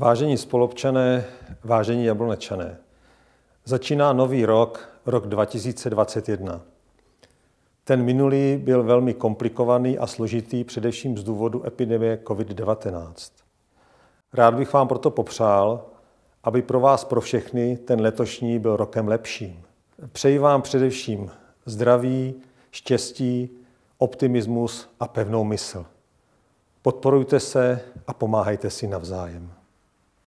Vážení spolobčané, vážení jablonečané, začíná nový rok, rok 2021. Ten minulý byl velmi komplikovaný a složitý především z důvodu epidemie COVID-19. Rád bych vám proto popřál, aby pro vás, pro všechny, ten letošní byl rokem lepším. Přeji vám především zdraví, štěstí, optimismus a pevnou mysl. Podporujte se a pomáhajte si navzájem.